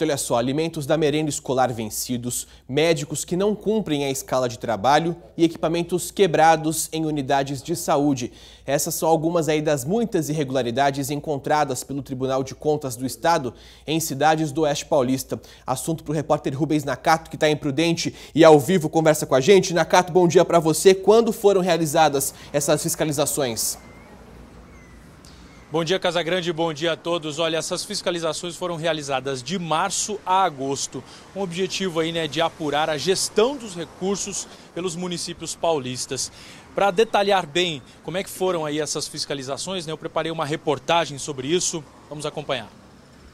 Então, olha só, alimentos da merenda escolar vencidos, médicos que não cumprem a escala de trabalho e equipamentos quebrados em unidades de saúde. Essas são algumas aí das muitas irregularidades encontradas pelo Tribunal de Contas do Estado em cidades do Oeste Paulista. Assunto para o repórter Rubens Nakato, que está imprudente e ao vivo conversa com a gente. Nakato, bom dia para você. Quando foram realizadas essas fiscalizações? Bom dia, Casagrande, bom dia a todos. Olha, essas fiscalizações foram realizadas de março a agosto. Um objetivo aí, né, de apurar a gestão dos recursos pelos municípios paulistas. Para detalhar bem como é que foram aí essas fiscalizações, né, eu preparei uma reportagem sobre isso. Vamos acompanhar.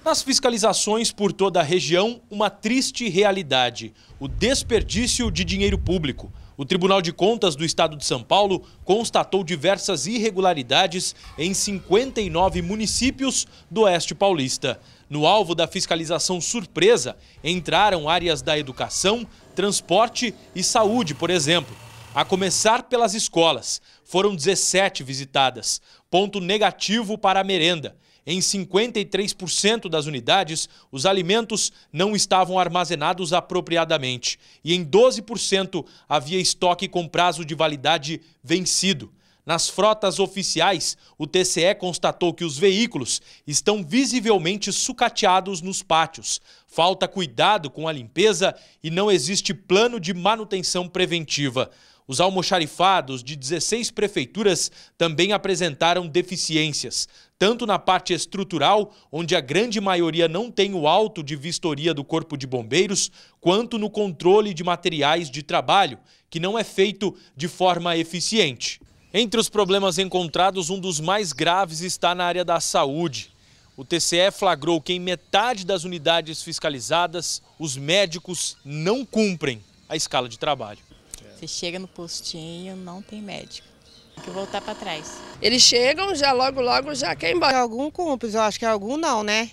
Nas fiscalizações por toda a região, uma triste realidade: o desperdício de dinheiro público. O Tribunal de Contas do Estado de São Paulo constatou diversas irregularidades em 59 municípios do Oeste Paulista. No alvo da fiscalização surpresa, entraram áreas da educação, transporte e saúde, por exemplo. A começar pelas escolas, foram 17 visitadas, ponto negativo para a merenda. Em 53% das unidades, os alimentos não estavam armazenados apropriadamente e em 12% havia estoque com prazo de validade vencido. Nas frotas oficiais, o TCE constatou que os veículos estão visivelmente sucateados nos pátios. Falta cuidado com a limpeza e não existe plano de manutenção preventiva. Os almoxarifados de 16 prefeituras também apresentaram deficiências tanto na parte estrutural, onde a grande maioria não tem o alto de vistoria do Corpo de Bombeiros, quanto no controle de materiais de trabalho, que não é feito de forma eficiente. Entre os problemas encontrados, um dos mais graves está na área da saúde. O TCE flagrou que em metade das unidades fiscalizadas, os médicos não cumprem a escala de trabalho. Você chega no postinho, não tem médico. Tem que voltar para trás. Eles chegam, já logo, logo, já quer embora. Algum cúmplice, eu acho que algum não, né?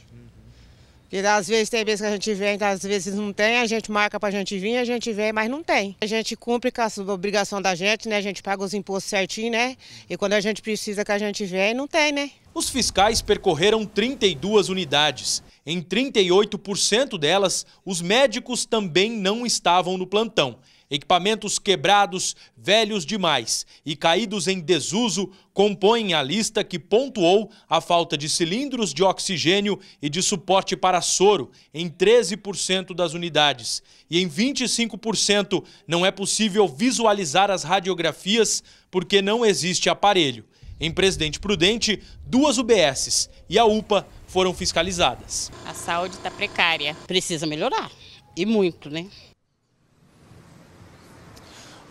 E às vezes tem vezes que a gente vem, às vezes não tem, a gente marca pra gente vir, a gente vem, mas não tem. A gente cumpre com a obrigação da gente, né? A gente paga os impostos certinho, né? E quando a gente precisa que a gente vem, não tem, né? Os fiscais percorreram 32 unidades. Em 38% delas, os médicos também não estavam no plantão. Equipamentos quebrados, velhos demais e caídos em desuso compõem a lista que pontuou a falta de cilindros de oxigênio e de suporte para soro em 13% das unidades. E em 25% não é possível visualizar as radiografias porque não existe aparelho. Em Presidente Prudente, duas UBSs e a UPA foram fiscalizadas. A saúde está precária, precisa melhorar e muito, né?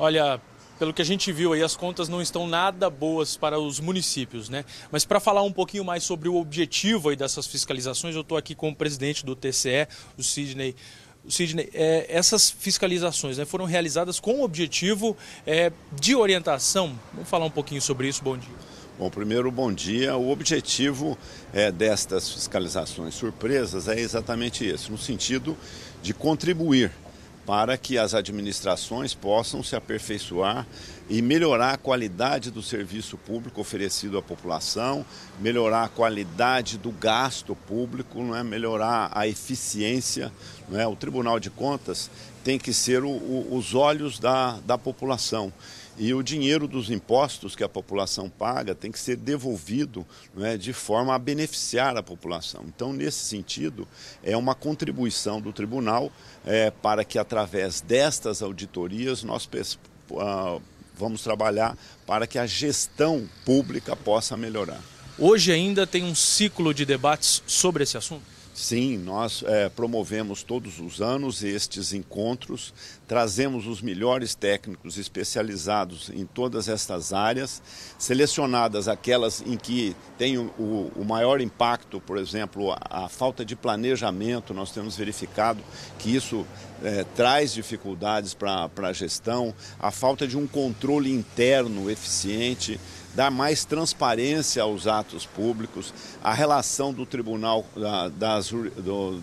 Olha, pelo que a gente viu aí, as contas não estão nada boas para os municípios, né? Mas para falar um pouquinho mais sobre o objetivo aí dessas fiscalizações, eu estou aqui com o presidente do TCE, o Sidney. Sidney, é, essas fiscalizações né, foram realizadas com o objetivo é, de orientação. Vamos falar um pouquinho sobre isso. Bom dia. Bom, primeiro, bom dia. O objetivo é, destas fiscalizações surpresas é exatamente esse, no sentido de contribuir para que as administrações possam se aperfeiçoar e melhorar a qualidade do serviço público oferecido à população, melhorar a qualidade do gasto público, não é? melhorar a eficiência. Não é? O Tribunal de Contas tem que ser o, o, os olhos da, da população. E o dinheiro dos impostos que a população paga tem que ser devolvido né, de forma a beneficiar a população. Então, nesse sentido, é uma contribuição do tribunal é, para que, através destas auditorias, nós ah, vamos trabalhar para que a gestão pública possa melhorar. Hoje ainda tem um ciclo de debates sobre esse assunto? Sim, nós é, promovemos todos os anos estes encontros, trazemos os melhores técnicos especializados em todas estas áreas, selecionadas aquelas em que tem o, o maior impacto, por exemplo, a, a, falta de planejamento. Nós temos verificado que isso é, traz dificuldades para a gestão, a falta de um controle interno eficiente dar mais transparência aos atos públicos, a relação do tribunal das,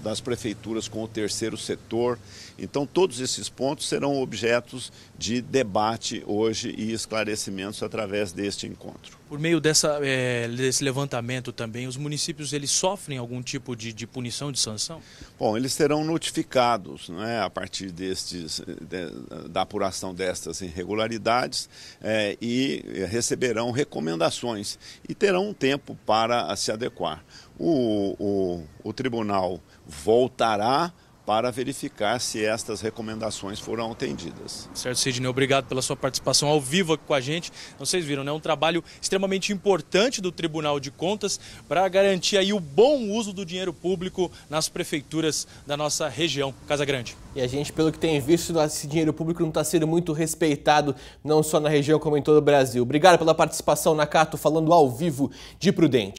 das prefeituras com o terceiro setor. Então, todos esses pontos serão objetos de debate hoje e esclarecimentos através deste encontro. Por meio dessa, é, desse levantamento também, os municípios eles sofrem algum tipo de, de punição, de sanção? Bom, eles serão notificados né, a partir destes, de, da apuração destas irregularidades é, e receberão recomendações e terão um tempo para se adequar. o, o, o tribunal voltará para verificar se estas recomendações foram atendidas. Certo, Sidney, obrigado pela sua participação ao vivo aqui com a gente. Vocês viram, né? Um trabalho extremamente importante do Tribunal de Contas para garantir aí o bom uso do dinheiro público nas prefeituras da nossa região, Casa Grande. E a gente, pelo que tem visto, esse dinheiro público não está sendo muito respeitado, não só na região como em todo o Brasil. Obrigado pela participação, Nakato, falando ao vivo de Prudente.